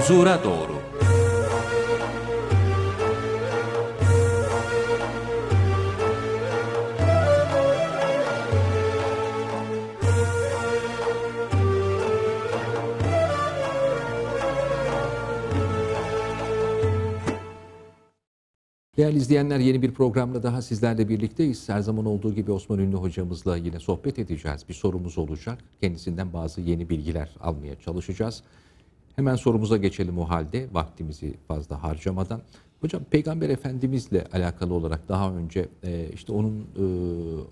huzura doğru. Değerli izleyenler yeni bir programla daha sizlerle birlikteyiz. Her zaman olduğu gibi Osman Ünlü hocamızla yine sohbet edeceğiz. Bir sorumuz olacak. Kendisinden bazı yeni bilgiler almaya çalışacağız. Hemen sorumuza geçelim o halde vaktimizi fazla harcamadan. Hocam Peygamber Efendimizle alakalı olarak daha önce e, işte onun e,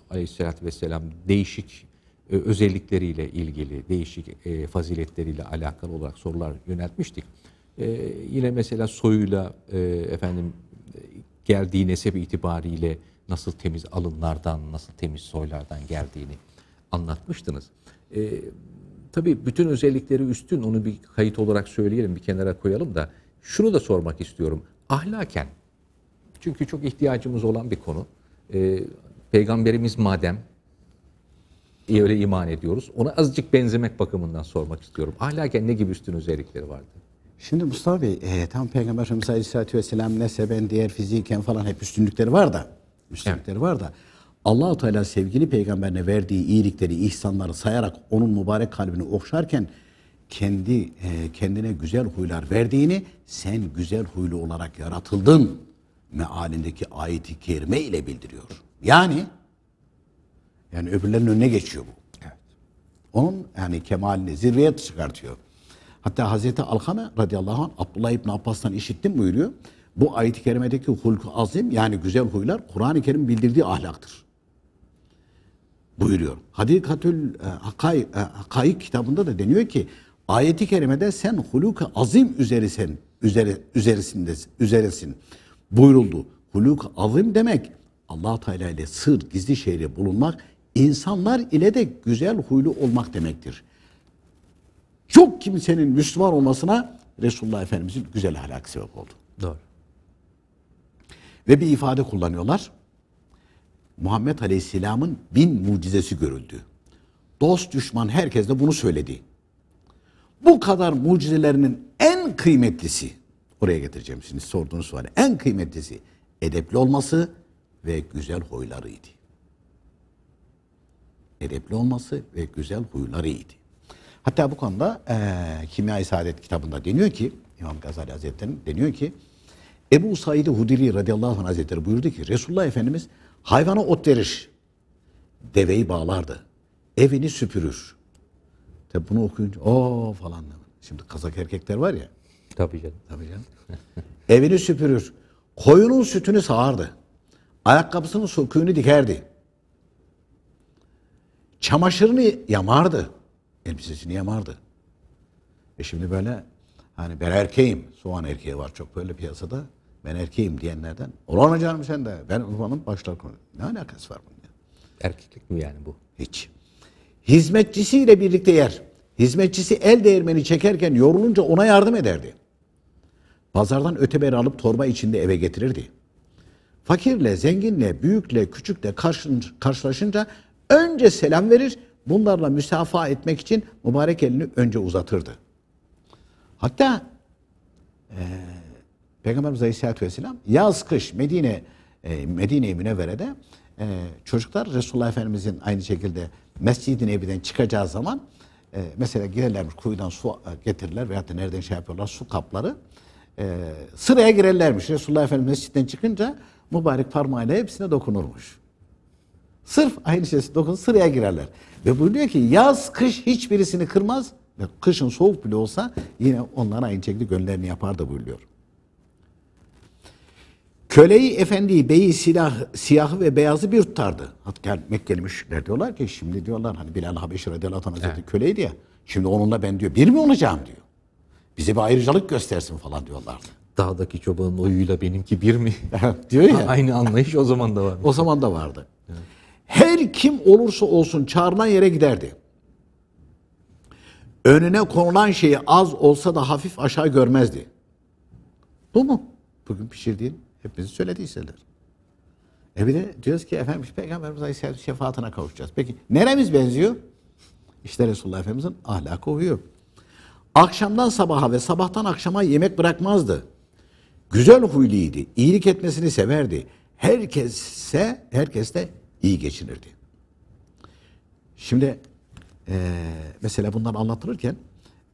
aleyhissalatü vesselam değişik e, özellikleriyle ilgili, değişik e, faziletleriyle alakalı olarak sorular yöneltmiştik. yine mesela soyuyla e, efendim geldiği nesep itibariyle nasıl temiz alınlardan, nasıl temiz soylardan geldiğini anlatmıştınız. E, tabii bütün özellikleri üstün onu bir kayıt olarak söyleyelim bir kenara koyalım da şunu da sormak istiyorum. Ahlaken çünkü çok ihtiyacımız olan bir konu. Ee, peygamberimiz madem e, öyle iman ediyoruz. Ona azıcık benzemek bakımından sormak istiyorum. Ahlaken ne gibi üstün özellikleri vardı? Şimdi Mustafa Bey, e, tam Peygamber Efendimiz Aleyhisselatü Vesselam neseben, diğer fiziken falan hep üstünlükleri var da. Üstünlükleri evet. var da. Allahu Teala sevgili peygamberine verdiği iyilikleri, ihsanları sayarak onun mübarek kalbini okşarken kendi e, kendine güzel huylar verdiğini sen güzel huylu olarak yaratıldın mealindeki ayeti kerime ile bildiriyor. Yani yani öbürlerinin önüne geçiyor bu. Evet. Onun yani kemalini zirveye çıkartıyor. Hatta Hazreti Alkame radıyallahu anh Abdullah İbni Abbas'tan işittim buyuruyor. Bu ayet-i kerimedeki hulku azim yani güzel huylar Kur'an-ı Kerim bildirdiği ahlaktır buyuruyor. Hadikatül e, Hakaik, e, Hakaik kitabında da deniyor ki ayeti kerimede sen huluk azim üzerisin, üzeri, üzerisindesin, üzerisin buyuruldu. Huluk azim demek allah Teala ile sır, gizli şeyle bulunmak, insanlar ile de güzel huylu olmak demektir. Çok kimsenin Müslüman olmasına Resulullah Efendimiz'in güzel ahlakı sebep oldu. Doğru. Ve bir ifade kullanıyorlar. Muhammed Aleyhisselam'ın bin mucizesi görüldü. Dost düşman herkes de bunu söyledi. Bu kadar mucizelerinin en kıymetlisi, oraya getireceğim şimdi sorduğunuz suali, en kıymetlisi edepli olması ve güzel huylarıydı. Edepli olması ve güzel huylarıydı. Hatta bu konuda e, Kimya-i Saadet kitabında deniyor ki, İmam Gazali Hazretleri deniyor ki, Ebu Said-i Hudiri radıyallahu anh hazretleri buyurdu ki, Resulullah Efendimiz Hayvana ot verir. Deveyi bağlardı. Evini süpürür. Tabi bunu okuyunca o falan. Şimdi kazak erkekler var ya. Tabii canım. Tabii canım. Evini süpürür. Koyunun sütünü sağardı. Ayakkabısının söküğünü dikerdi. Çamaşırını yamardı. Elbisesini yamardı. E şimdi böyle hani ben erkeğim. Soğan erkeği var çok böyle piyasada ben erkeğim diyenlerden olan canım sen de ben Urfa'nın başlar konu. Ne alakası var bunun? Ya? Erkeklik mi yani bu? Hiç. Hizmetçisiyle birlikte yer. Hizmetçisi el değirmeni çekerken yorulunca ona yardım ederdi. Pazardan öteberi alıp torba içinde eve getirirdi. Fakirle, zenginle, büyükle, küçükle karşılaşınca önce selam verir, bunlarla müsafa etmek için mübarek elini önce uzatırdı. Hatta e, Peygamberimiz Aleyhisselatü Vesselam yaz kış Medine e, Medine-i Münevvere'de e, çocuklar Resulullah Efendimizin aynı şekilde Mescid-i Nebi'den çıkacağı zaman e, mesela girerlermiş kuyudan su e, getirirler veyahut da nereden şey yapıyorlar su kapları e, sıraya girerlermiş. Resulullah Efendimiz mescitten çıkınca mübarek parmağıyla hepsine dokunurmuş. Sırf aynı şekilde dokun sıraya girerler. Ve buyuruyor ki yaz kış hiçbirisini kırmaz ve kışın soğuk bile olsa yine onlara aynı şekilde gönlerini yapar da buyuruyor. Köleyi, efendiyi, beyi, silah, siyahı ve beyazı bir tutardı. Hatta Mekkeli müşrikler diyorlar ki şimdi diyorlar hani Bilal Habeşi radıyallahu anh hazretleri evet. köleydi ya. Şimdi onunla ben diyor bir mi olacağım diyor. Bize bir ayrıcalık göstersin falan diyorlar. Dağdaki çobanın oyuyla benimki bir mi? diyor ya. Aynı anlayış o zaman da vardı. o zaman da vardı. Her kim olursa olsun çağrılan yere giderdi. Önüne konulan şeyi az olsa da hafif aşağı görmezdi. Bu mu? Bugün pişirdiğin Hepimiz söylediyseler. E bir de diyoruz ki efendim Peygamberimiz Aleyhisselatü şefaatine kavuşacağız. Peki neremiz benziyor? İşte Resulullah Efendimiz'in ahlakı uyuyor. Akşamdan sabaha ve sabahtan akşama yemek bırakmazdı. Güzel huyliydi. İyilik etmesini severdi. Herkese, herkeste iyi geçinirdi. Şimdi e, mesela bundan anlatılırken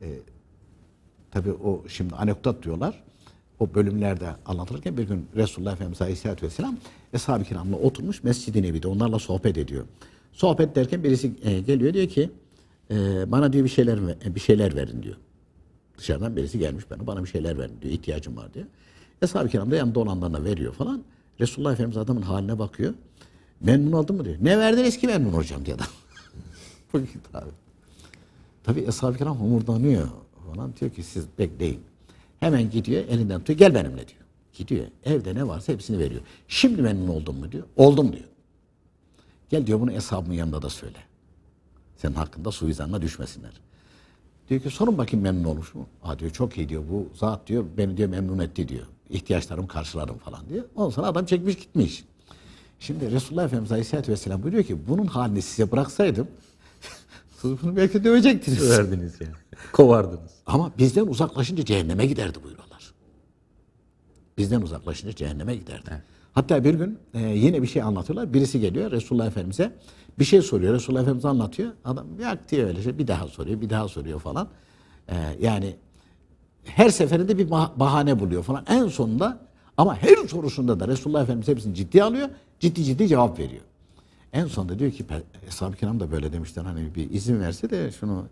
e, tabii o şimdi anekdot diyorlar o bölümlerde anlatırken bir gün Resulullah Efendimiz Aleyhisselatü Vesselam Eshab-ı Kiram'la oturmuş Mescid-i Nebi'de onlarla sohbet ediyor. Sohbet derken birisi e, geliyor diyor ki e, bana diyor bir şeyler e, bir şeyler verin diyor. Dışarıdan birisi gelmiş bana bana bir şeyler verin diyor ihtiyacım var diyor. Eshab-ı Kiram da yanında olanlarına veriyor falan. Resulullah Efendimiz adamın haline bakıyor. Memnun oldun mu diyor. Ne verdiniz ki memnun hocam diyor adam. Tabii. Tabii Eshab-ı Kiram homurdanıyor falan. Diyor ki siz bekleyin. Hemen gidiyor elinden tutuyor gel benimle diyor. Gidiyor evde ne varsa hepsini veriyor. Şimdi memnun oldum mu diyor. Oldum diyor. Gel diyor bunu hesabımın yanında da söyle. Senin hakkında suizanla düşmesinler. Diyor ki sorun bakayım memnun olmuş mu? Aa diyor çok iyi diyor bu zat diyor beni diyor memnun etti diyor. İhtiyaçlarımı karşıladım falan diyor. Ondan sonra adam çekmiş gitmiş. Şimdi Resulullah Efendimiz Aleyhisselatü Vesselam buyuruyor ki bunun halini size bıraksaydım Sınıfını belki dövecektiniz. Döverdiniz yani. Kovardınız. Ama bizden uzaklaşınca cehenneme giderdi buyuruyorlar. Bizden uzaklaşınca cehenneme giderdi. Evet. Hatta bir gün e, yine bir şey anlatıyorlar. Birisi geliyor Resulullah Efendimiz'e bir şey soruyor. Resulullah Efendimiz anlatıyor. Adam yak diye öyle şey bir daha soruyor, bir daha soruyor falan. E, yani her seferinde bir bahane buluyor falan. En sonunda ama her sorusunda da Resulullah Efendimiz hepsini ciddi alıyor. Ciddi ciddi cevap veriyor. En sonunda diyor ki Eshab-ı Kiram da böyle demişler hani bir izin verse de şunu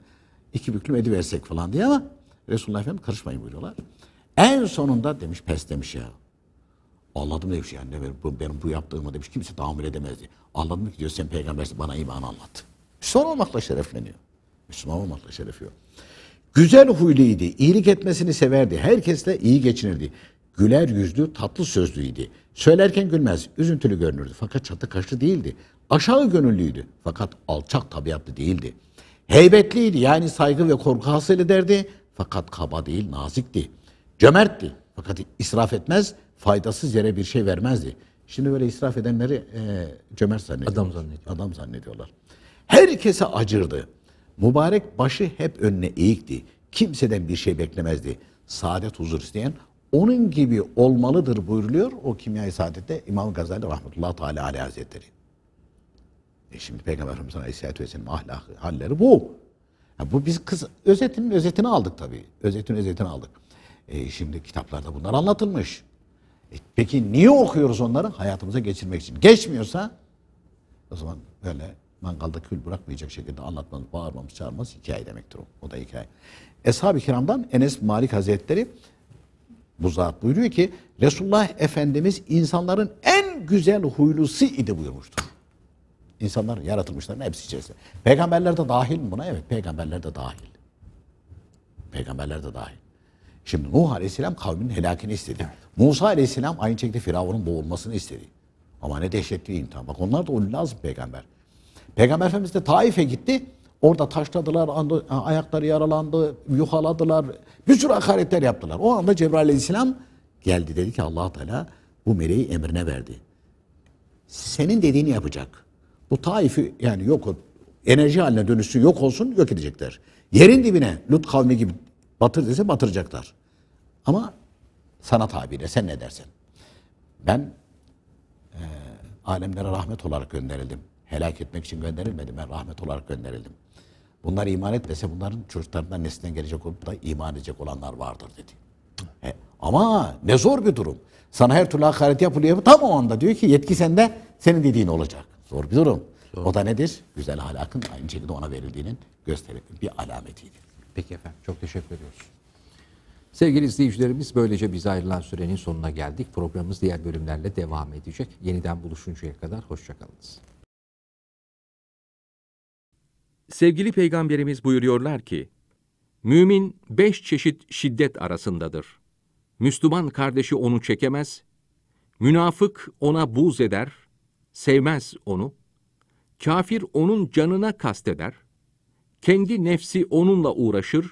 iki büklüm ediversek falan diye ama Resulullah Efendimiz karışmayın buyuruyorlar. En sonunda demiş pes demiş ya. Anladım demiş yani bu, benim bu yaptığımı demiş kimse tahammül edemezdi. Anladım ki diyor sen peygambersin bana iman anlat. Müslüman olmakla şerefleniyor. Müslüman olmakla şerefiyor. Güzel huyluydu, iyilik etmesini severdi, herkesle iyi geçinirdi. Güler yüzlü, tatlı sözlüydü. Söylerken gülmez, üzüntülü görünürdü fakat çatı kaşlı değildi. Aşağı gönüllüydü fakat alçak tabiatlı değildi. Heybetliydi yani saygı ve korku hasıl ederdi fakat kaba değil nazikti. Cömertti fakat israf etmez faydasız yere bir şey vermezdi. Şimdi böyle israf edenleri e, cömert zannediyorlar. Adam zannediyorlar. Adam zannediyorlar. Herkese acırdı. Mübarek başı hep önüne eğikti. Kimseden bir şey beklemezdi. Saadet huzur isteyen onun gibi olmalıdır buyuruluyor o kimyayı Saadet'te İmam Gazali Rahmetullah Teala Aleyh Hazretleri. E şimdi Peygamberimiz Aleyhisselatü Vesselam ahlakı, halleri bu. Yani bu biz kız özetin özetini aldık tabii. Özetin özetini aldık. E şimdi kitaplarda bunlar anlatılmış. E peki niye okuyoruz onları? Hayatımıza geçirmek için. Geçmiyorsa o zaman böyle mangalda kül bırakmayacak şekilde anlatmamız, bağırmamız, çağırmamız hikaye demektir o. O da hikaye. Eshab-ı kiramdan Enes Malik Hazretleri bu zat buyuruyor ki Resulullah Efendimiz insanların en güzel huylusu idi buyurmuştur. İnsanlar yaratılmışların hepsi içerisinde. Peygamberler de dahil mi buna? Evet peygamberler de dahil. Peygamberler de dahil. Şimdi Nuh Aleyhisselam kavminin helakini istedi. Musa Aleyhisselam aynı şekilde Firavun'un boğulmasını istedi. Ama ne dehşetli imtihan. Bak onlar da o lazım peygamber. Peygamber Efendimiz de Taif'e gitti. Orada taşladılar, ayakları yaralandı, yuhaladılar. Bir sürü hakaretler yaptılar. O anda Cebrail Aleyhisselam geldi dedi ki allah Teala bu meleği emrine verdi. Senin dediğini yapacak. Bu Taif'i yani yok o enerji haline dönüşsün yok olsun yok edecekler. Yerin dibine Lut kavmi gibi batır dese batıracaklar. Ama sana tabiyle sen ne dersen. Ben e, alemlere rahmet olarak gönderildim. Helak etmek için gönderilmedim ben rahmet olarak gönderildim. Bunlar iman etmese bunların çocuklarından neslinden gelecek olup da iman edecek olanlar vardır dedi. E, ama ne zor bir durum. Sana her türlü hakaret yapılıyor. Tam o anda diyor ki yetki sende senin dediğin olacak. Zor bir durum. Doğru. O da nedir? Güzel ahlakın aynı şekilde ona verildiğinin gösterdiği bir alametiydi. Peki efendim çok teşekkür ediyoruz. Sevgili izleyicilerimiz böylece bize ayrılan sürenin sonuna geldik. Programımız diğer bölümlerle devam edecek. Yeniden buluşuncaya kadar hoşçakalınız. Sevgili Peygamberimiz buyuruyorlar ki, Mümin beş çeşit şiddet arasındadır. Müslüman kardeşi onu çekemez, münafık ona buz eder, sevmez onu. Kafir onun canına kasteder. Kendi nefsi onunla uğraşır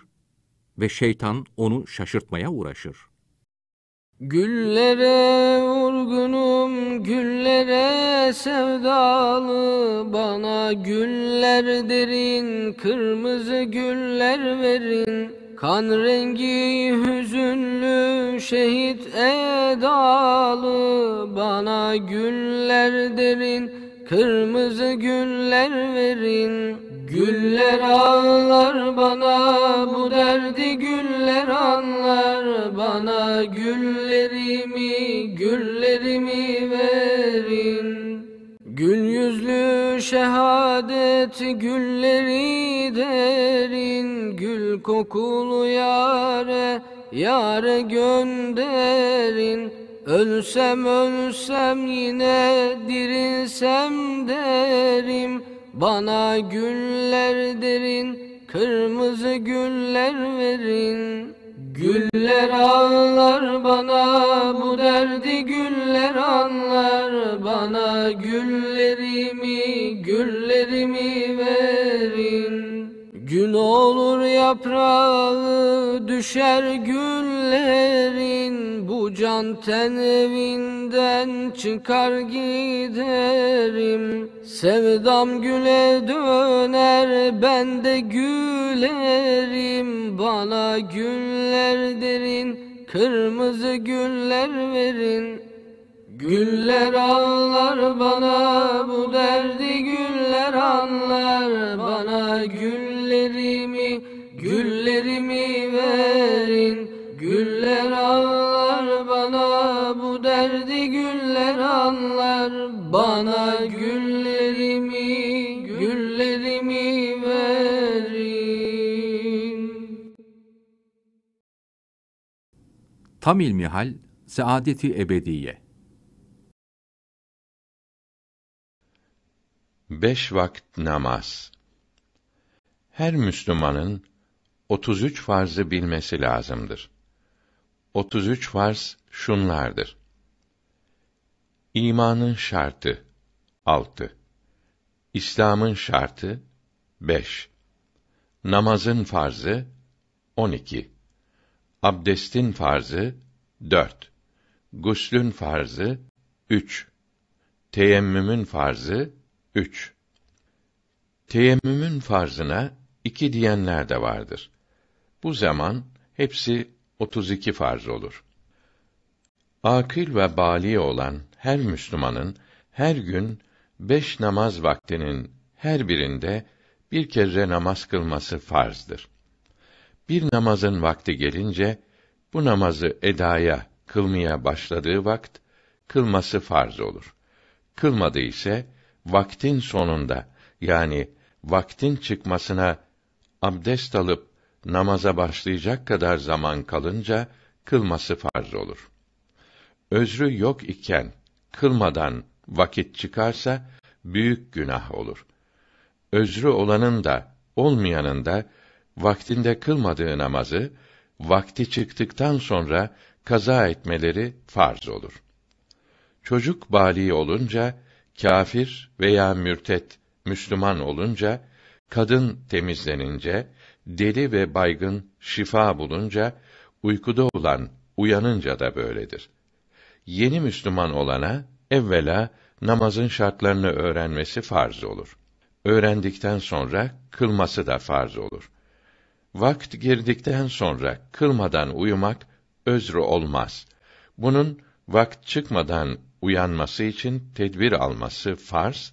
ve şeytan onu şaşırtmaya uğraşır. Güllere vurgunum, güllere sevdalı Bana güller derin, kırmızı güller verin Kan rengi hüzünlü şehit edalı Bana güller derin kırmızı güller verin Güller ağlar bana bu derdi güller anlar Bana güllerimi güllerimi verin Gül yüzlü şehadet gülleri derin kokulu yare Yare gönderin Ölsem ölsem yine dirilsem derim Bana güller derin Kırmızı güller verin Güller ağlar bana bu derdi güller anlar bana Güllerimi güllerimi ver Gün olur yaprağı düşer güllerin Bu can ten evinden çıkar giderim Sevdam güle döner ben de gülerim Bana güller derin kırmızı güller verin Güller ağlar bana bu derdi güller anlar bana gül ellerimi Güllerimi verin Güller ağlar bana bu derdi güller anlar Bana güllerimi güllerimi verin Tam ilmihal Saadeti Ebediye Beş vakit namaz her Müslümanın 33 farzı bilmesi lazımdır. 33 farz şunlardır. İmanın şartı 6. İslam'ın şartı 5. Namazın farzı 12. Abdestin farzı 4. Guslün farzı 3. Teyemmümün farzı 3. Teyemmümün farzına iki diyenler de vardır. Bu zaman hepsi 32 farz olur. Akil ve bali olan her Müslümanın her gün beş namaz vaktinin her birinde bir kere namaz kılması farzdır. Bir namazın vakti gelince bu namazı edaya, kılmaya başladığı vakt kılması farz olur. Kılmadı ise vaktin sonunda yani vaktin çıkmasına abdest alıp namaza başlayacak kadar zaman kalınca kılması farz olur. Özrü yok iken kılmadan vakit çıkarsa büyük günah olur. Özrü olanın da olmayanın da vaktinde kılmadığı namazı vakti çıktıktan sonra kaza etmeleri farz olur. Çocuk bali olunca kafir veya mürtet Müslüman olunca Kadın temizlenince, deli ve baygın şifa bulunca, uykuda olan uyanınca da böyledir. Yeni Müslüman olana evvela namazın şartlarını öğrenmesi farz olur. Öğrendikten sonra kılması da farz olur. Vakt girdikten sonra kılmadan uyumak özrü olmaz. Bunun vakt çıkmadan uyanması için tedbir alması farz,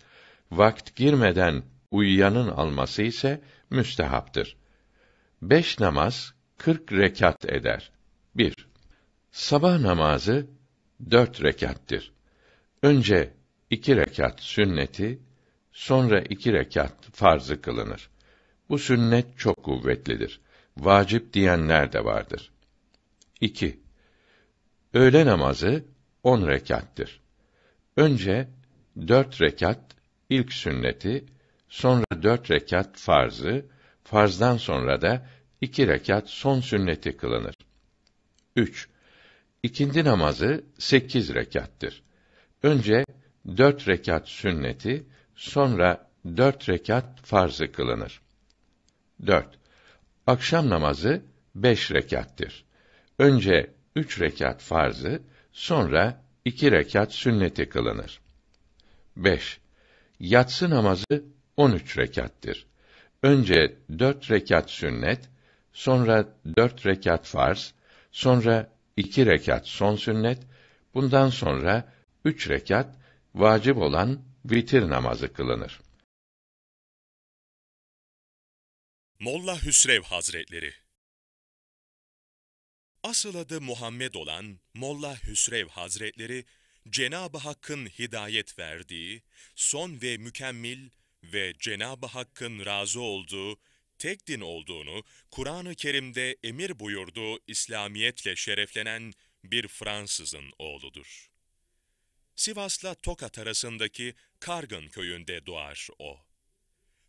vakt girmeden uyuyanın alması ise müstehaptır. Beş namaz kırk rekat eder. 1. Sabah namazı dört rekattir. Önce iki rekat sünneti, sonra iki rekat farzı kılınır. Bu sünnet çok kuvvetlidir. Vacip diyenler de vardır. 2. Öğle namazı on rekattır. Önce dört rekat ilk sünneti, sonra dört rekat farzı, farzdan sonra da iki rekat son sünneti kılınır. 3. İkindi namazı sekiz rekattır. Önce dört rekat sünneti, sonra dört rekat farzı kılınır. 4. Akşam namazı beş rekattır. Önce üç rekat farzı, sonra iki rekat sünneti kılınır. 5. Yatsı namazı on üç rekattir. Önce dört rekat sünnet, sonra dört rekat farz, sonra iki rekat son sünnet, bundan sonra üç rekat vacip olan vitir namazı kılınır. Molla Hüsrev Hazretleri Asıl adı Muhammed olan Molla Hüsrev Hazretleri, Cenab-ı Hakk'ın hidayet verdiği, son ve mükemmel ve Cenab-ı Hakk'ın razı olduğu, tek din olduğunu Kur'an-ı Kerim'de emir buyurduğu İslamiyetle şereflenen bir Fransızın oğludur. Sivas'la Tokat arasındaki Kargın köyünde doğar o.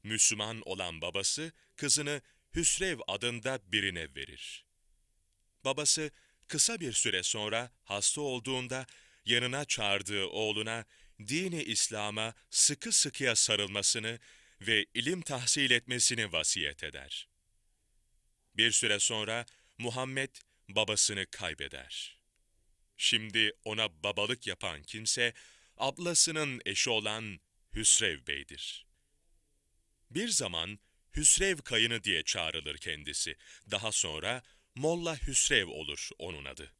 Müslüman olan babası kızını Hüsrev adında birine verir. Babası kısa bir süre sonra hasta olduğunda yanına çağırdığı oğluna dini İslam'a sıkı sıkıya sarılmasını ve ilim tahsil etmesini vasiyet eder. Bir süre sonra Muhammed babasını kaybeder. Şimdi ona babalık yapan kimse ablasının eşi olan Hüsrev Bey'dir. Bir zaman Hüsrev kayını diye çağrılır kendisi. Daha sonra Molla Hüsrev olur onun adı.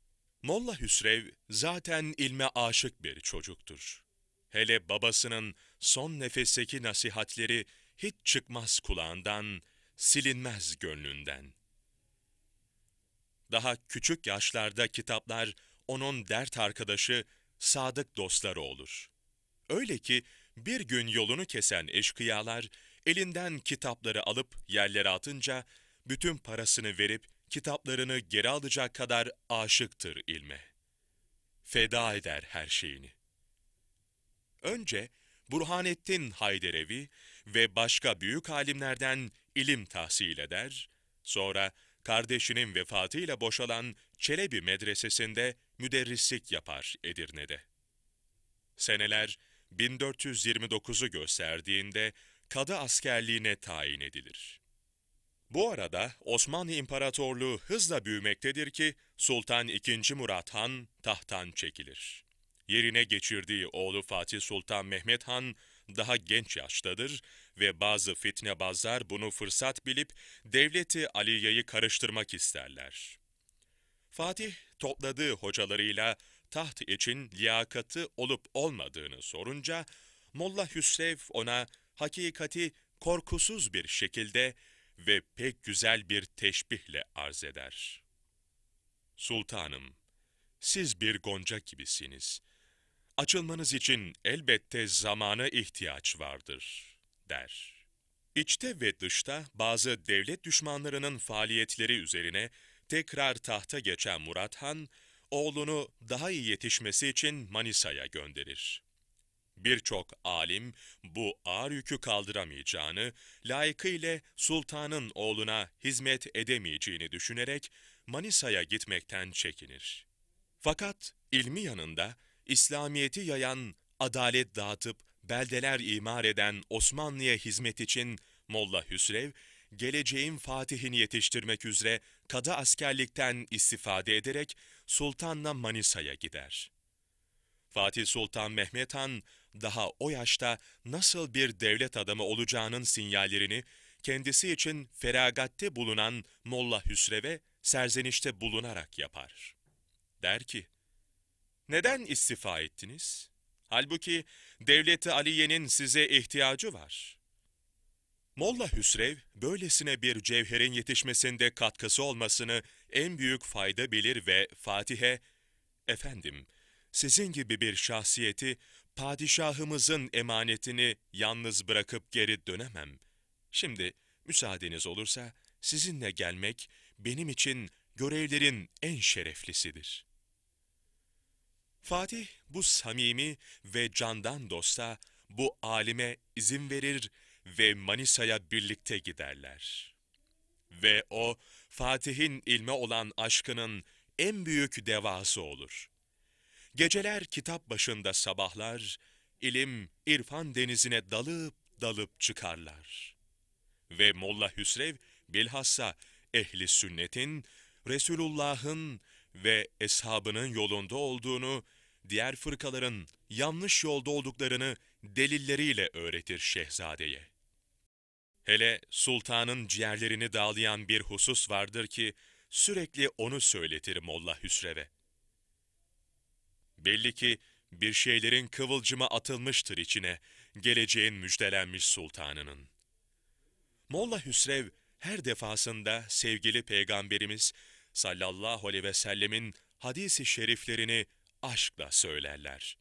Molla Hüsrev zaten ilme aşık bir çocuktur. Hele babasının son nefesteki nasihatleri hiç çıkmaz kulağından, silinmez gönlünden. Daha küçük yaşlarda kitaplar onun dert arkadaşı, sadık dostları olur. Öyle ki bir gün yolunu kesen eşkıyalar elinden kitapları alıp yerlere atınca bütün parasını verip kitaplarını geri alacak kadar aşıktır ilme. Feda eder her şeyini. Önce Burhanettin Hayderevi ve başka büyük alimlerden ilim tahsil eder, sonra kardeşinin vefatıyla boşalan Çelebi Medresesi'nde müderrislik yapar Edirne'de. Seneler 1429'u gösterdiğinde kadı askerliğine tayin edilir. Bu arada Osmanlı İmparatorluğu hızla büyümektedir ki Sultan II. Murat Han tahttan çekilir. Yerine geçirdiği oğlu Fatih Sultan Mehmet Han daha genç yaştadır ve bazı fitnebazlar bunu fırsat bilip devleti Aliye'yi karıştırmak isterler. Fatih topladığı hocalarıyla taht için liyakatı olup olmadığını sorunca Molla Hüsrev ona hakikati korkusuz bir şekilde ve pek güzel bir teşbihle arz eder. Sultanım, siz bir gonca gibisiniz açılmanız için elbette zamana ihtiyaç vardır, der. İçte ve dışta bazı devlet düşmanlarının faaliyetleri üzerine tekrar tahta geçen Murat Han, oğlunu daha iyi yetişmesi için Manisa'ya gönderir. Birçok alim bu ağır yükü kaldıramayacağını, layıkıyla sultanın oğluna hizmet edemeyeceğini düşünerek Manisa'ya gitmekten çekinir. Fakat ilmi yanında İslamiyet'i yayan, adalet dağıtıp beldeler imar eden Osmanlı'ya hizmet için Molla Hüsrev, geleceğin fatihini yetiştirmek üzere kada askerlikten istifade ederek Sultan'la Manisa'ya gider. Fatih Sultan Mehmet Han daha o yaşta nasıl bir devlet adamı olacağının sinyallerini kendisi için feragatte bulunan Molla Hüsrev'e serzenişte bulunarak yapar. Der ki, neden istifa ettiniz? Halbuki devleti Aliye'nin size ihtiyacı var. Molla Hüsrev, böylesine bir cevherin yetişmesinde katkısı olmasını en büyük fayda bilir ve Fatih'e, ''Efendim, sizin gibi bir şahsiyeti, padişahımızın emanetini yalnız bırakıp geri dönemem. Şimdi, müsaadeniz olursa, sizinle gelmek benim için görevlerin en şereflisidir.'' Fatih bu samimi ve candan dosta, bu alime izin verir ve Manisa'ya birlikte giderler. Ve o, Fatih'in ilme olan aşkının en büyük devası olur. Geceler kitap başında sabahlar, ilim, irfan denizine dalıp dalıp çıkarlar. Ve Molla Hüsrev bilhassa ehli sünnetin, Resulullah'ın ve eshabının yolunda olduğunu diğer fırkaların yanlış yolda olduklarını delilleriyle öğretir şehzadeye. Hele sultanın ciğerlerini dağlayan bir husus vardır ki sürekli onu söyletir Molla Hüsrev'e. Belli ki bir şeylerin kıvılcıma atılmıştır içine geleceğin müjdelenmiş sultanının. Molla Hüsrev her defasında sevgili peygamberimiz sallallahu aleyhi ve sellemin hadisi şeriflerini aşkla söylerler.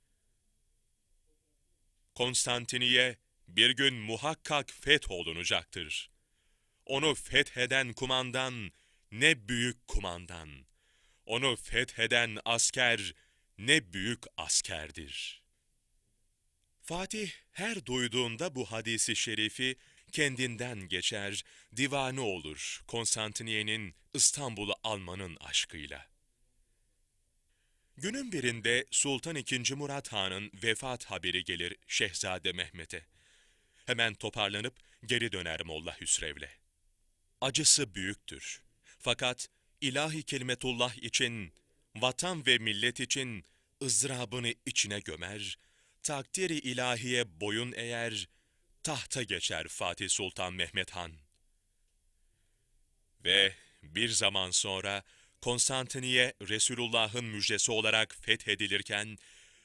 Konstantiniye bir gün muhakkak fetholunacaktır. Onu fetheden kumandan ne büyük kumandan, onu fetheden asker ne büyük askerdir. Fatih her duyduğunda bu hadisi şerifi kendinden geçer, divane olur Konstantiniye'nin İstanbul'u almanın aşkıyla.'' Günün birinde Sultan II. Murat Han'ın vefat haberi gelir Şehzade Mehmet'e. Hemen toparlanıp geri döner Molla Hüsrev'le. Acısı büyüktür. Fakat ilahi kelimetullah için, vatan ve millet için ızdırabını içine gömer, takdiri ilahiye boyun eğer, tahta geçer Fatih Sultan Mehmet Han. Ve bir zaman sonra Konstantiniye Resulullah'ın müjdesi olarak fethedilirken,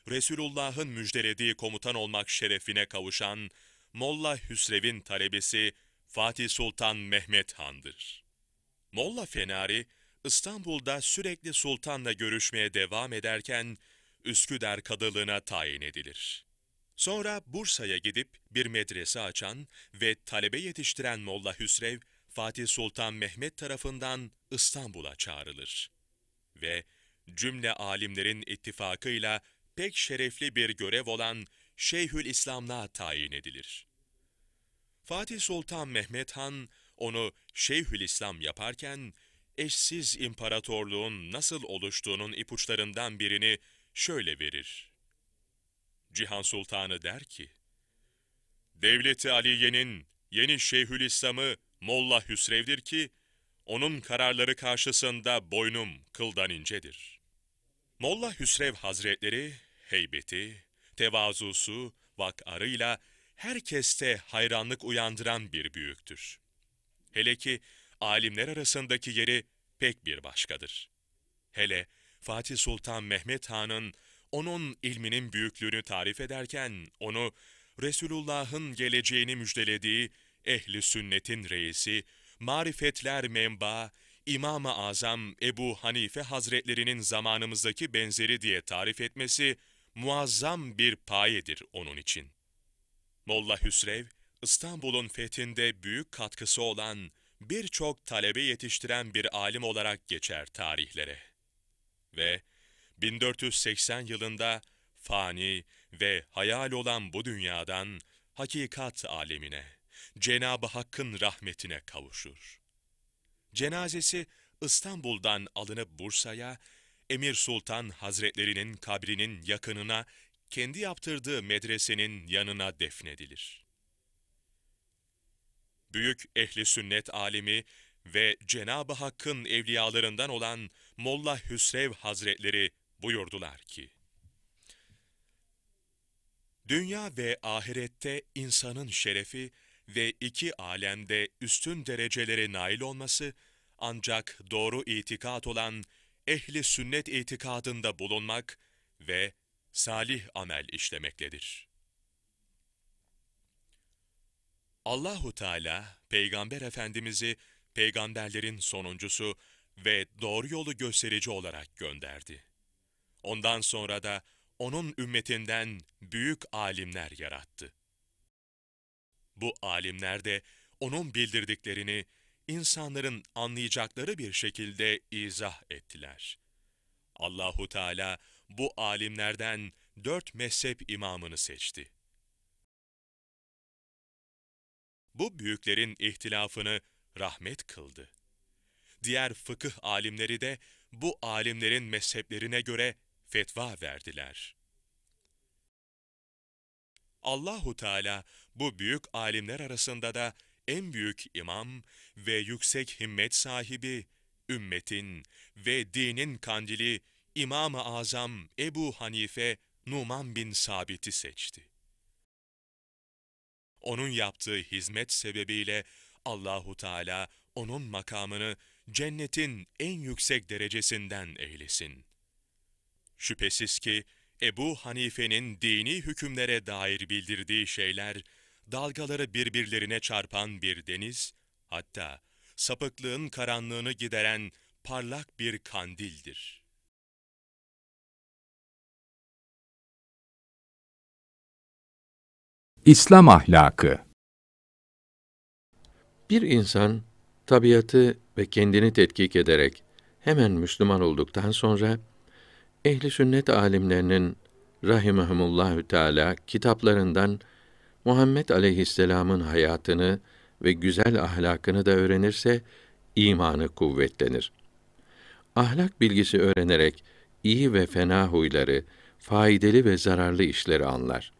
Resulullah'ın müjdelediği komutan olmak şerefine kavuşan Molla Hüsrev'in talebesi Fatih Sultan Mehmet Han'dır. Molla Fenari, İstanbul'da sürekli sultanla görüşmeye devam ederken Üsküdar kadılığına tayin edilir. Sonra Bursa'ya gidip bir medrese açan ve talebe yetiştiren Molla Hüsrev, Fatih Sultan Mehmet tarafından İstanbul'a çağrılır ve cümle alimlerin ittifakıyla pek şerefli bir görev olan Şeyhül İslam'la tayin edilir. Fatih Sultan Mehmet Han onu Şeyhül İslam yaparken eşsiz imparatorluğun nasıl oluştuğunun ipuçlarından birini şöyle verir. Cihan Sultanı der ki, Devleti Aliye'nin yeni Şeyhülislam'ı Molla Hüsrev'dir ki, onun kararları karşısında boynum kıldan incedir. Molla Hüsrev Hazretleri, heybeti, tevazusu, vakarıyla herkeste hayranlık uyandıran bir büyüktür. Hele ki alimler arasındaki yeri pek bir başkadır. Hele Fatih Sultan Mehmet Han'ın onun ilminin büyüklüğünü tarif ederken onu Resulullah'ın geleceğini müjdelediği ehli sünnetin reisi, marifetler menba, İmam-ı Azam Ebu Hanife Hazretlerinin zamanımızdaki benzeri diye tarif etmesi muazzam bir payedir onun için. Molla Hüsrev, İstanbul'un fethinde büyük katkısı olan, birçok talebe yetiştiren bir alim olarak geçer tarihlere. Ve 1480 yılında fani ve hayal olan bu dünyadan hakikat alemine Cenab-ı Hakk'ın rahmetine kavuşur. Cenazesi İstanbul'dan alınıp Bursa'ya, Emir Sultan Hazretlerinin kabrinin yakınına, kendi yaptırdığı medresenin yanına defnedilir. Büyük ehli sünnet alimi ve Cenab-ı Hakk'ın evliyalarından olan Molla Hüsrev Hazretleri buyurdular ki, Dünya ve ahirette insanın şerefi, ve iki alemde üstün derecelere nail olması ancak doğru itikat olan ehli sünnet itikadında bulunmak ve salih amel işlemektedir. Allahu Teala Peygamber Efendimizi peygamberlerin sonuncusu ve doğru yolu gösterici olarak gönderdi. Ondan sonra da onun ümmetinden büyük alimler yarattı. Bu alimler de onun bildirdiklerini insanların anlayacakları bir şekilde izah ettiler. Allahu Teala bu alimlerden dört mezhep imamını seçti. Bu büyüklerin ihtilafını rahmet kıldı. Diğer fıkıh alimleri de bu alimlerin mezheplerine göre fetva verdiler. Allahu Teala bu büyük alimler arasında da en büyük imam ve yüksek himmet sahibi, ümmetin ve dinin kandili İmam-ı Azam Ebu Hanife Numan bin Sabit'i seçti. Onun yaptığı hizmet sebebiyle Allahu Teala onun makamını cennetin en yüksek derecesinden eylesin. Şüphesiz ki Ebu Hanife'nin dini hükümlere dair bildirdiği şeyler dalgaları birbirlerine çarpan bir deniz, hatta sapıklığın karanlığını gideren parlak bir kandildir. İslam ahlakı Bir insan tabiatı ve kendini tetkik ederek hemen Müslüman olduktan sonra ehli sünnet alimlerinin rahimehumullahü teala kitaplarından Muhammed aleyhisselam'ın hayatını ve güzel ahlakını da öğrenirse imanı kuvvetlenir. Ahlak bilgisi öğrenerek iyi ve fena huyları, faydalı ve zararlı işleri anlar.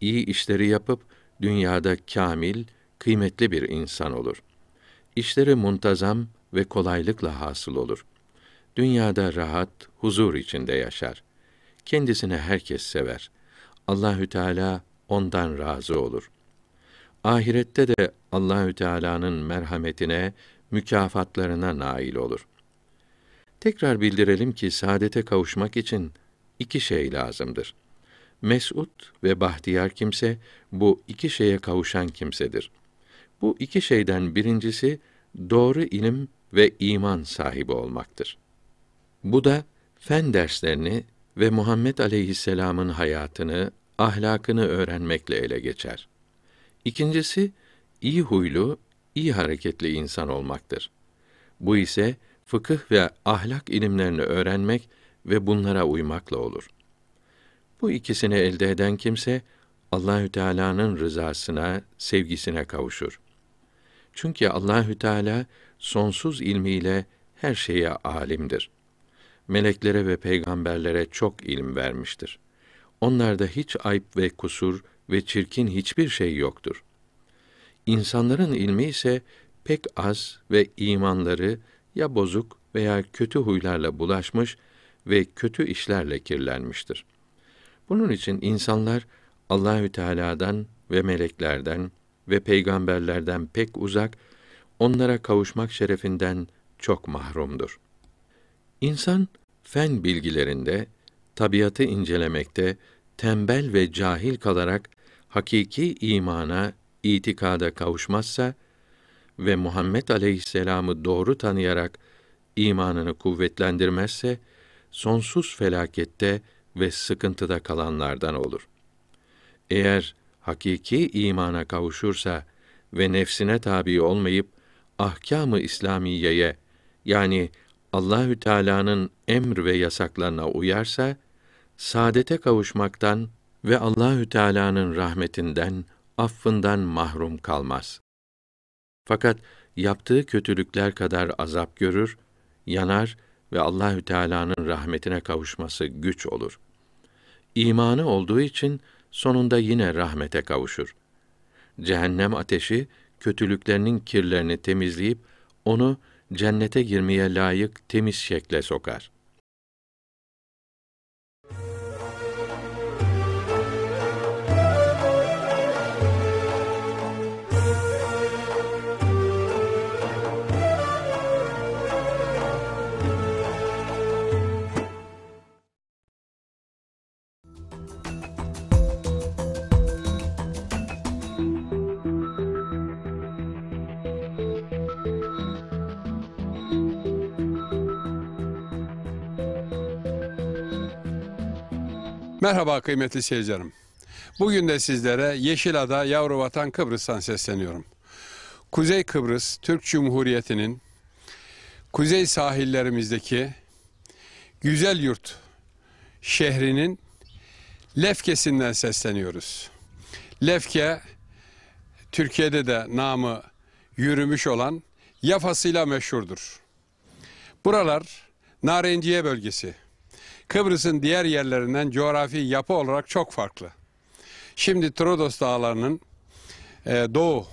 İyi işleri yapıp dünyada kamil, kıymetli bir insan olur. İşleri muntazam ve kolaylıkla hasıl olur. Dünyada rahat, huzur içinde yaşar. Kendisini herkes sever. Allahü Teala ondan razı olur. Ahirette de Allahü Teala'nın merhametine, mükafatlarına nail olur. Tekrar bildirelim ki saadete kavuşmak için iki şey lazımdır. Mesut ve bahtiyar kimse bu iki şeye kavuşan kimsedir. Bu iki şeyden birincisi doğru ilim ve iman sahibi olmaktır. Bu da fen derslerini ve Muhammed aleyhisselamın hayatını, ahlakını öğrenmekle ele geçer. İkincisi iyi huylu, iyi hareketli insan olmaktır. Bu ise fıkıh ve ahlak ilimlerini öğrenmek ve bunlara uymakla olur. Bu ikisini elde eden kimse Allahü Teala'nın rızasına, sevgisine kavuşur. Çünkü Allahü Teala sonsuz ilmiyle her şeye alimdir. Meleklere ve peygamberlere çok ilim vermiştir. Onlarda hiç ayıp ve kusur ve çirkin hiçbir şey yoktur. İnsanların ilmi ise pek az ve imanları ya bozuk veya kötü huylarla bulaşmış ve kötü işlerle kirlenmiştir. Bunun için insanlar Allahü Teala'dan ve meleklerden ve peygamberlerden pek uzak, onlara kavuşmak şerefinden çok mahrumdur. İnsan fen bilgilerinde tabiatı incelemekte tembel ve cahil kalarak hakiki imana, itikada kavuşmazsa ve Muhammed aleyhisselamı doğru tanıyarak imanını kuvvetlendirmezse sonsuz felakette ve sıkıntıda kalanlardan olur. Eğer hakiki imana kavuşursa ve nefsine tabi olmayıp ahkamı İslamiyeye yani Allahü Teala'nın emr ve yasaklarına uyarsa saadete kavuşmaktan ve Allahü Teala'nın rahmetinden, affından mahrum kalmaz. Fakat yaptığı kötülükler kadar azap görür, yanar ve Allahü Teala'nın rahmetine kavuşması güç olur. İmanı olduğu için sonunda yine rahmete kavuşur. Cehennem ateşi kötülüklerinin kirlerini temizleyip onu cennete girmeye layık temiz şekle sokar. Merhaba kıymetli seyircilerim. Bugün de sizlere Yeşilada Yavru Vatan Kıbrıs'tan sesleniyorum. Kuzey Kıbrıs Türk Cumhuriyeti'nin kuzey sahillerimizdeki Güzel Yurt şehrinin Lefke'sinden sesleniyoruz. Lefke Türkiye'de de namı yürümüş olan yafasıyla meşhurdur. Buralar Narenciye bölgesi. Kıbrıs'ın diğer yerlerinden coğrafi yapı olarak çok farklı. Şimdi Trodos Dağları'nın e, doğu,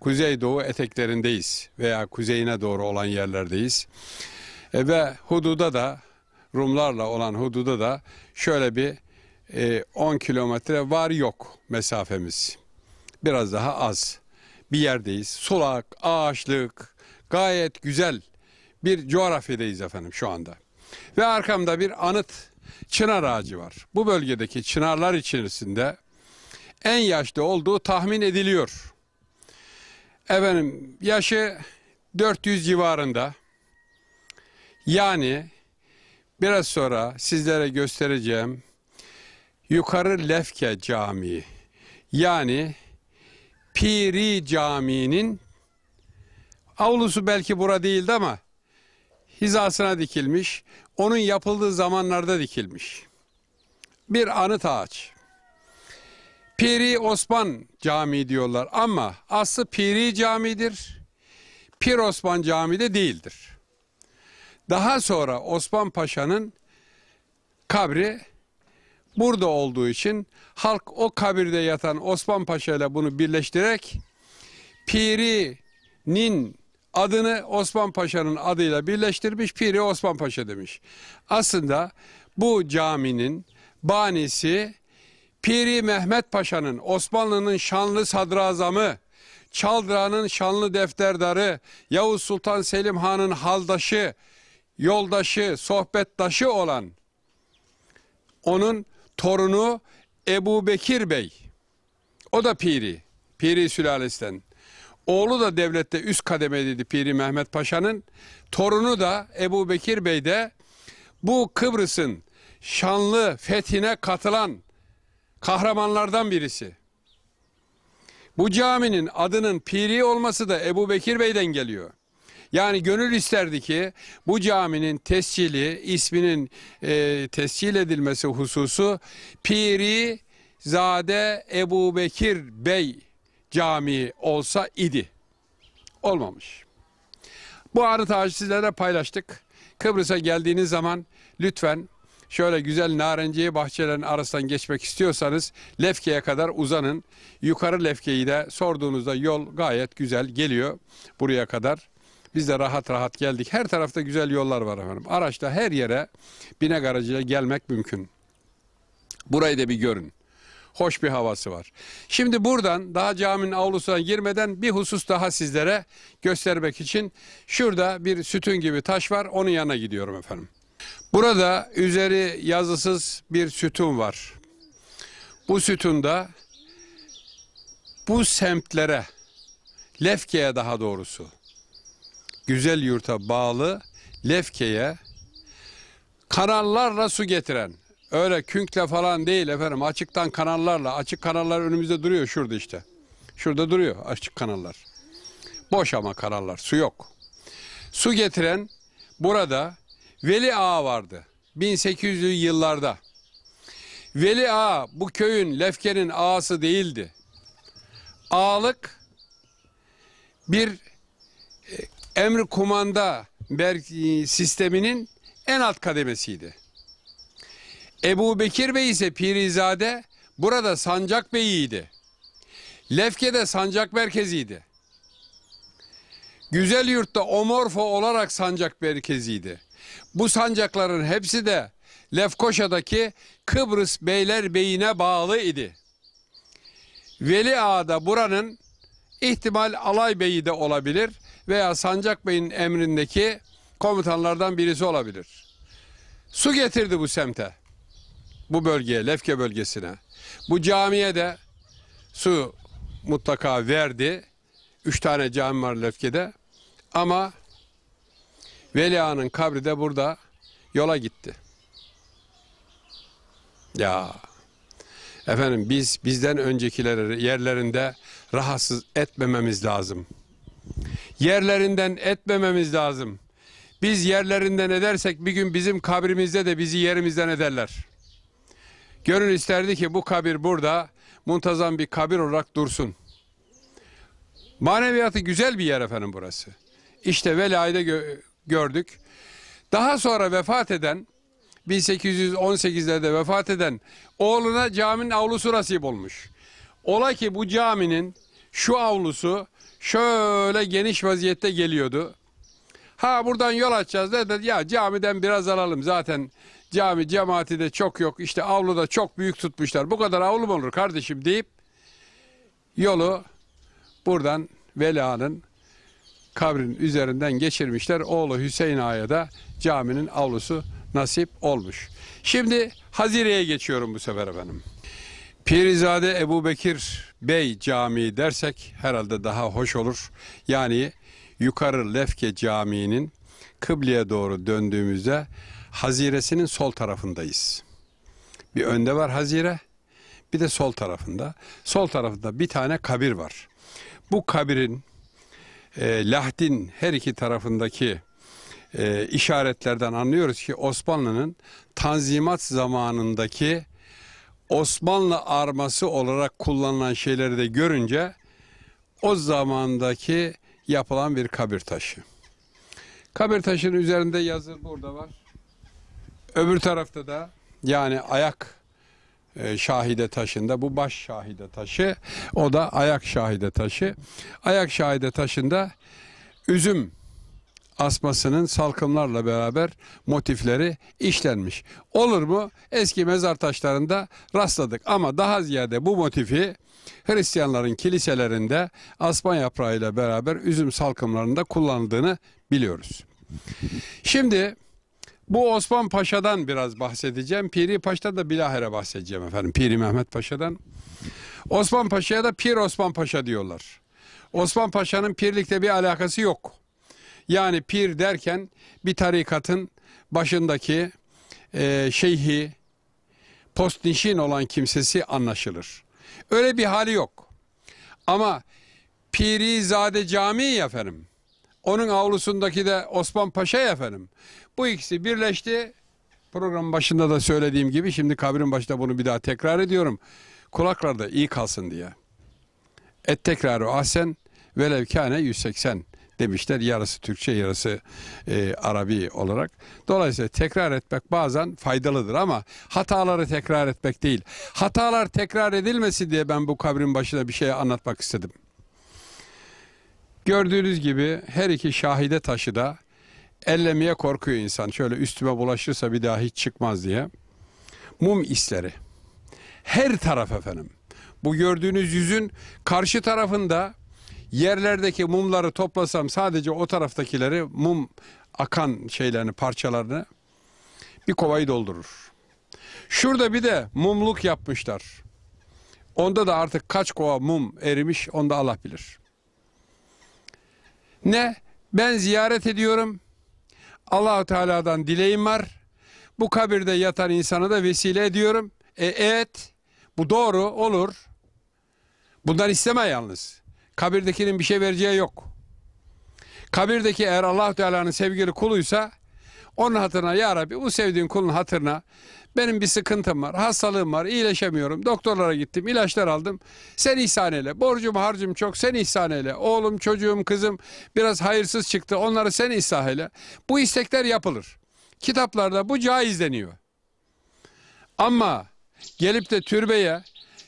kuzeydoğu eteklerindeyiz veya kuzeyine doğru olan yerlerdeyiz. E, ve hududa da Rumlarla olan hududa da şöyle bir e, 10 kilometre var yok mesafemiz. Biraz daha az bir yerdeyiz. Sulak, ağaçlık, gayet güzel bir coğrafyadayız efendim şu anda. Ve arkamda bir anıt çınar ağacı var. Bu bölgedeki çınarlar içerisinde en yaşlı olduğu tahmin ediliyor. Efendim yaşı 400 civarında. Yani biraz sonra sizlere göstereceğim Yukarı Lefke Camii yani Piri Camii'nin avlusu belki bura değildi ama hizasına dikilmiş onun yapıldığı zamanlarda dikilmiş. Bir anıt ağaç. Piri Osman Camii diyorlar ama aslı Piri Camii'dir. Pir Osman Camii de değildir. Daha sonra Osman Paşa'nın kabri burada olduğu için halk o kabirde yatan Osman Paşa ile bunu birleştirerek Piri'nin adını Osman Paşa'nın adıyla birleştirmiş Piri Osman Paşa demiş. Aslında bu caminin banisi Piri Mehmet Paşa'nın Osmanlı'nın şanlı sadrazamı Çaldıran'ın şanlı defterdarı, Yavuz Sultan Selim Han'ın haldaşı, yoldaşı, sohbettaşı olan onun torunu Ebu Bekir Bey. O da piri, piri sülalesinden. Oğlu da devlette üst kademedeydi Piri Mehmet Paşa'nın. Torunu da Ebu Bekir Bey de bu Kıbrıs'ın şanlı fethine katılan kahramanlardan birisi. Bu caminin adının Piri olması da Ebu Bekir Bey'den geliyor. Yani gönül isterdi ki bu caminin tescili, isminin e, tescil edilmesi hususu Piri Zade Ebu Bekir Bey Camii olsa idi. Olmamış. Bu arı tacı sizlere paylaştık. Kıbrıs'a geldiğiniz zaman lütfen şöyle güzel narenciye bahçelerin arasından geçmek istiyorsanız Lefke'ye kadar uzanın. Yukarı Lefke'yi de sorduğunuzda yol gayet güzel geliyor buraya kadar. Biz de rahat rahat geldik. Her tarafta güzel yollar var efendim. Araçla her yere binek aracıyla gelmek mümkün. Burayı da bir görün hoş bir havası var. Şimdi buradan daha caminin avlusuna girmeden bir husus daha sizlere göstermek için şurada bir sütun gibi taş var onun yanına gidiyorum efendim. Burada üzeri yazısız bir sütun var. Bu sütunda bu semtlere, Lefke'ye daha doğrusu, Güzel Yurt'a bağlı Lefke'ye kanallarla su getiren Öyle künkle falan değil efendim. Açıktan kanallarla. Açık kanallar önümüzde duruyor şurada işte. Şurada duruyor açık kanallar. Boş ama kanallar. Su yok. Su getiren burada Veli Ağa vardı. 1800'lü yıllarda. Veli Ağa bu köyün, Lefke'nin ağası değildi. Ağalık bir e, emri kumanda sisteminin en alt kademesiydi. Ebu Bekir Bey ise Pirizade burada sancak beyiydi. Lefke'de sancak merkeziydi. Güzel yurtta omorfo olarak sancak merkeziydi. Bu sancakların hepsi de Lefkoşa'daki Kıbrıs Beyler Beyine bağlı idi. Veli Ağa'da buranın ihtimal Alay Bey'i de olabilir veya Sancak Bey'in emrindeki komutanlardan birisi olabilir. Su getirdi bu semte bu bölgeye, Lefke bölgesine. Bu camiye de su mutlaka verdi. Üç tane cami var Lefke'de. Ama Veli Ağa'nın kabri de burada yola gitti. Ya efendim biz bizden öncekileri yerlerinde rahatsız etmememiz lazım. Yerlerinden etmememiz lazım. Biz yerlerinden edersek bir gün bizim kabrimizde de bizi yerimizden ederler. Gönül isterdi ki bu kabir burada muntazam bir kabir olarak dursun. Maneviyatı güzel bir yer efendim burası. İşte velayede gördük. Daha sonra vefat eden 1818'lerde vefat eden oğluna caminin avlusu nasip olmuş. Ola ki bu caminin şu avlusu şöyle geniş vaziyette geliyordu. Ha buradan yol açacağız dedi. ya camiden biraz alalım zaten Cami cemaati de çok yok. işte avlu da çok büyük tutmuşlar. Bu kadar avlu mu olur kardeşim deyip yolu buradan Vela'nın kabrin üzerinden geçirmişler. Oğlu Hüseyin Ağa'ya da caminin avlusu nasip olmuş. Şimdi Hazire'ye geçiyorum bu sefer efendim. Pirizade Ebu Bekir Bey Camii dersek herhalde daha hoş olur. Yani yukarı Lefke Camii'nin kıbleye doğru döndüğümüzde haziresinin sol tarafındayız. Bir önde var hazire, bir de sol tarafında. Sol tarafında bir tane kabir var. Bu kabirin e, lahdin her iki tarafındaki e, işaretlerden anlıyoruz ki Osmanlı'nın Tanzimat zamanındaki Osmanlı arması olarak kullanılan şeyleri de görünce o zamandaki yapılan bir kabir taşı. Kabir taşının üzerinde yazı burada var. Öbür tarafta da yani ayak e, şahide taşında bu baş şahide taşı o da ayak şahide taşı. Ayak şahide taşında üzüm asmasının salkımlarla beraber motifleri işlenmiş. Olur mu? Eski mezar taşlarında rastladık ama daha ziyade bu motifi Hristiyanların kiliselerinde asma yaprağıyla beraber üzüm salkımlarında kullandığını biliyoruz. Şimdi bu Osman Paşa'dan biraz bahsedeceğim. Piri Paşa'da da bilahare bahsedeceğim efendim. Piri Mehmet Paşa'dan. Osman Paşa'ya da Pir Osman Paşa diyorlar. Osman Paşa'nın pirlikle bir alakası yok. Yani pir derken bir tarikatın başındaki e, şeyhi, postnişin olan kimsesi anlaşılır. Öyle bir hali yok. Ama Pirizade Camii efendim. Onun avlusundaki de Osman Paşa efendim. Bu ikisi birleşti. Programın başında da söylediğim gibi şimdi kabrin başında bunu bir daha tekrar ediyorum. Kulaklarda iyi kalsın diye. Et tekrarı ahsen velev kâne 180 demişler. Yarısı Türkçe yarısı e, Arabi olarak. Dolayısıyla tekrar etmek bazen faydalıdır ama hataları tekrar etmek değil. Hatalar tekrar edilmesin diye ben bu kabrin başında bir şey anlatmak istedim. Gördüğünüz gibi her iki şahide taşı da ellemeye korkuyor insan. Şöyle üstüme bulaşırsa bir daha hiç çıkmaz diye. Mum isleri. Her taraf efendim. Bu gördüğünüz yüzün karşı tarafında yerlerdeki mumları toplasam sadece o taraftakileri mum akan şeylerini parçalarını bir kovayı doldurur. Şurada bir de mumluk yapmışlar. Onda da artık kaç kova mum erimiş onda Allah bilir. Ne? Ben ziyaret ediyorum. Allahu Teala'dan dileğim var. Bu kabirde yatan insana da vesile ediyorum. E, evet bu doğru olur. Bundan isteme yalnız. Kabirdekinin bir şey vereceği yok. Kabirdeki eğer allah Teala'nın sevgili kuluysa onun hatırına ya Rabbi bu sevdiğin kulun hatırına benim bir sıkıntım var, hastalığım var, iyileşemiyorum. Doktorlara gittim, ilaçlar aldım. Sen ihsan eyle. Borcum, harcım çok, sen ihsan eyle. Oğlum, çocuğum, kızım biraz hayırsız çıktı. Onları sen ihsan eyle. Bu istekler yapılır. Kitaplarda bu caiz deniyor. Ama gelip de türbeye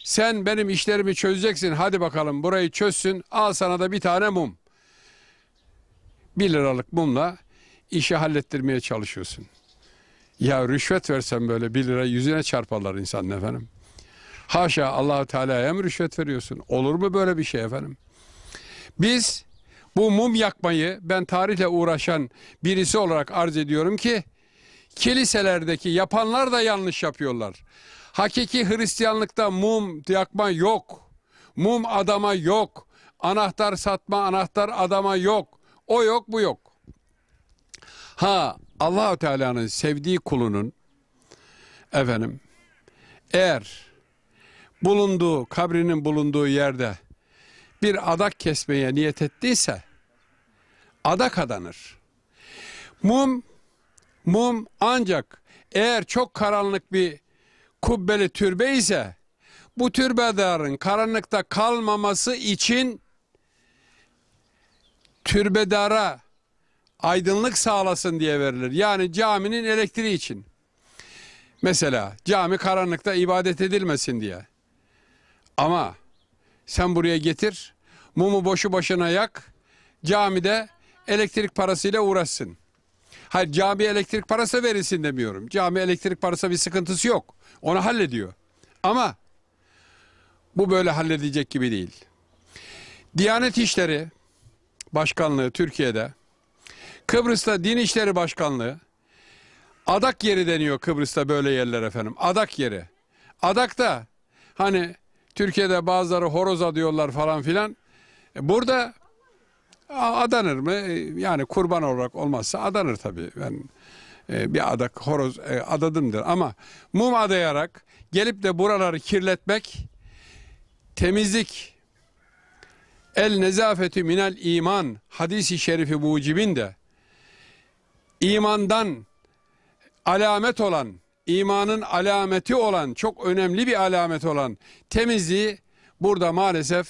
sen benim işlerimi çözeceksin hadi bakalım burayı çözsün al sana da bir tane mum. Bir liralık mumla işi hallettirmeye çalışıyorsun. Ya rüşvet versem böyle bir lira yüzüne çarparlar insan efendim. Haşa Allahu Teala'ya mı rüşvet veriyorsun? Olur mu böyle bir şey efendim? Biz bu mum yakmayı ben tarihle uğraşan birisi olarak arz ediyorum ki kiliselerdeki yapanlar da yanlış yapıyorlar. Hakiki Hristiyanlıkta mum yakma yok. Mum adama yok. Anahtar satma, anahtar adama yok. O yok, bu yok. Ha, Allahu Teala'nın sevdiği kulunun efendim eğer bulunduğu kabrinin bulunduğu yerde bir adak kesmeye niyet ettiyse adak adanır. Mum mum ancak eğer çok karanlık bir kubbeli türbe ise bu türbedarın karanlıkta kalmaması için türbedara aydınlık sağlasın diye verilir. Yani caminin elektriği için. Mesela cami karanlıkta ibadet edilmesin diye. Ama sen buraya getir, mumu boşu boşuna yak, camide elektrik parasıyla uğraşsın. Hayır cami elektrik parası verilsin demiyorum. Cami elektrik parası bir sıkıntısı yok. Onu hallediyor. Ama bu böyle halledecek gibi değil. Diyanet İşleri Başkanlığı Türkiye'de Kıbrıs'ta Din İşleri Başkanlığı, adak yeri deniyor Kıbrıs'ta böyle yerler efendim. Adak yeri. Adak da hani Türkiye'de bazıları horoza diyorlar falan filan. E, burada adanır mı? E, yani kurban olarak olmazsa adanır tabii. Ben e, bir adak horoz adadımdır ama mum adayarak gelip de buraları kirletmek temizlik el nezafeti minel iman hadisi şerifi mucibin de imandan alamet olan, imanın alameti olan, çok önemli bir alamet olan temizliği burada maalesef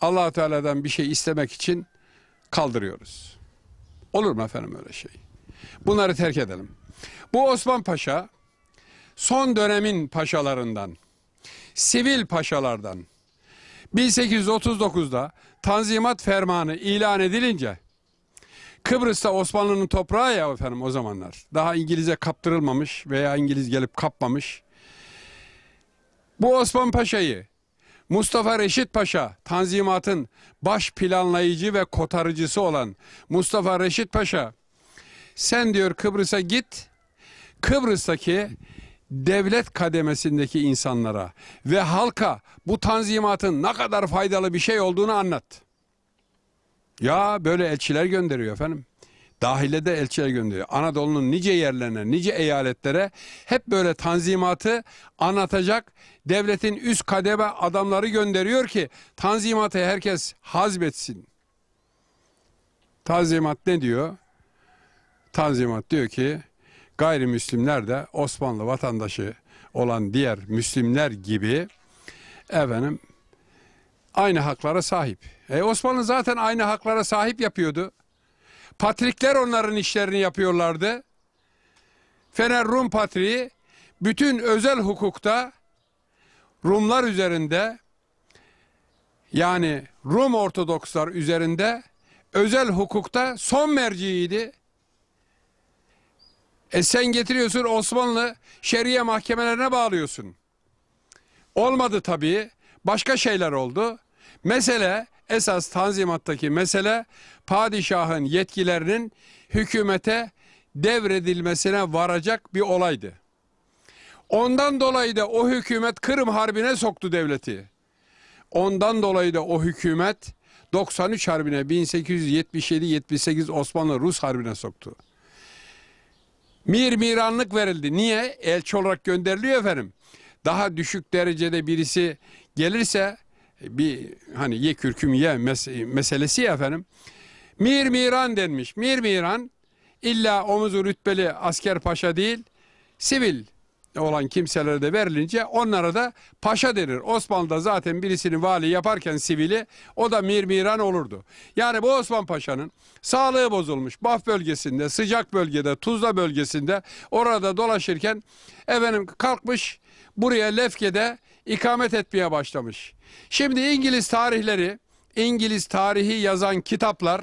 allah Teala'dan bir şey istemek için kaldırıyoruz. Olur mu efendim öyle şey? Bunları terk edelim. Bu Osman Paşa son dönemin paşalarından, sivil paşalardan 1839'da Tanzimat Fermanı ilan edilince Kıbrıs'ta Osmanlı'nın toprağı ya efendim o zamanlar. Daha İngiliz'e kaptırılmamış veya İngiliz gelip kapmamış. Bu Osman Paşa'yı Mustafa Reşit Paşa, Tanzimat'ın baş planlayıcı ve kotarıcısı olan Mustafa Reşit Paşa, sen diyor Kıbrıs'a git, Kıbrıs'taki devlet kademesindeki insanlara ve halka bu tanzimatın ne kadar faydalı bir şey olduğunu anlat.'' Ya böyle elçiler gönderiyor efendim. Dahile de elçiler gönderiyor. Anadolu'nun nice yerlerine, nice eyaletlere hep böyle tanzimatı anlatacak devletin üst kademe adamları gönderiyor ki tanzimatı herkes hazmetsin. Tanzimat ne diyor? Tanzimat diyor ki gayrimüslimler de Osmanlı vatandaşı olan diğer Müslimler gibi efendim aynı haklara sahip. E Osmanlı zaten aynı haklara sahip yapıyordu. Patrikler onların işlerini yapıyorlardı. Fener Rum Patriği bütün özel hukukta Rumlar üzerinde yani Rum Ortodokslar üzerinde özel hukukta son merciydi. E sen getiriyorsun Osmanlı şeriye mahkemelerine bağlıyorsun. Olmadı tabii. Başka şeyler oldu. Mesele Esas Tanzimat'taki mesele padişahın yetkilerinin hükümete devredilmesine varacak bir olaydı. Ondan dolayı da o hükümet Kırım Harbi'ne soktu devleti. Ondan dolayı da o hükümet 93 Harbi'ne 1877-78 Osmanlı-Rus Harbi'ne soktu. Mir miranlık verildi. Niye? Elçi olarak gönderiliyor efendim. Daha düşük derecede birisi gelirse bir hani ye kürküm ye mes meselesi ya efendim. Mir miran denmiş. Mir miran illa omuzu rütbeli asker paşa değil sivil olan kimselere de verilince onlara da paşa denir. Osmanlı'da zaten birisini vali yaparken sivili o da mir miran olurdu. Yani bu Osman Paşa'nın sağlığı bozulmuş. Baf bölgesinde, sıcak bölgede, Tuzla bölgesinde orada dolaşırken efendim kalkmış buraya Lefke'de ikamet etmeye başlamış. Şimdi İngiliz tarihleri, İngiliz tarihi yazan kitaplar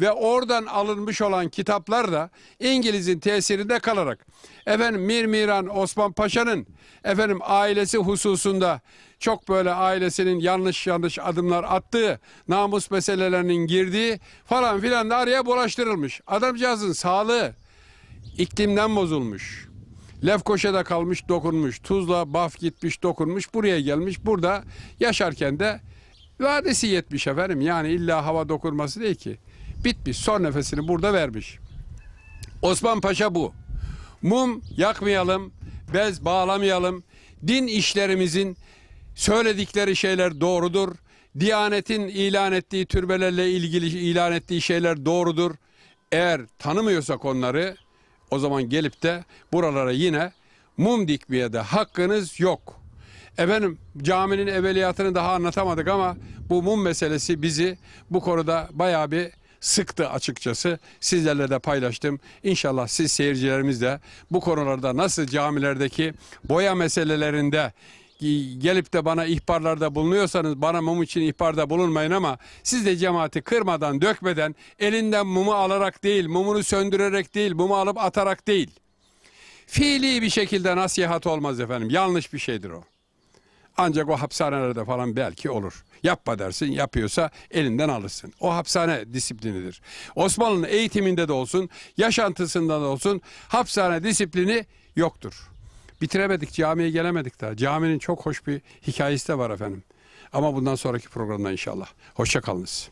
ve oradan alınmış olan kitaplar da İngiliz'in tesirinde kalarak efendim Mir Miran Osman Paşa'nın efendim ailesi hususunda çok böyle ailesinin yanlış yanlış adımlar attığı, namus meselelerinin girdiği falan filan da araya bulaştırılmış. Adamcağızın sağlığı iklimden bozulmuş. Lefkoşa'da kalmış dokunmuş. Tuzla Baf gitmiş dokunmuş. Buraya gelmiş. Burada yaşarken de vadesi yetmiş efendim. Yani illa hava dokunması değil ki. Bitmiş. Son nefesini burada vermiş. Osman Paşa bu. Mum yakmayalım. Bez bağlamayalım. Din işlerimizin söyledikleri şeyler doğrudur. Diyanetin ilan ettiği türbelerle ilgili ilan ettiği şeyler doğrudur. Eğer tanımıyorsak onları o zaman gelip de buralara yine mum dikmeye de hakkınız yok. Efendim caminin evveliyatını daha anlatamadık ama bu mum meselesi bizi bu konuda bayağı bir sıktı açıkçası. Sizlerle de paylaştım. İnşallah siz seyircilerimiz de bu konularda nasıl camilerdeki boya meselelerinde gelip de bana ihbarlarda bulunuyorsanız bana mum için ihbarda bulunmayın ama siz de cemaati kırmadan, dökmeden, elinden mumu alarak değil, mumunu söndürerek değil, mumu alıp atarak değil. Fiili bir şekilde nasihat olmaz efendim. Yanlış bir şeydir o. Ancak o hapishanelerde falan belki olur. Yapma dersin, yapıyorsa elinden alırsın. O hapishane disiplinidir. Osmanlı'nın eğitiminde de olsun, yaşantısında da olsun hapishane disiplini yoktur. Bitiremedik, camiye gelemedik daha. Caminin çok hoş bir hikayesi de var efendim. Ama bundan sonraki programda inşallah. Hoşçakalınız.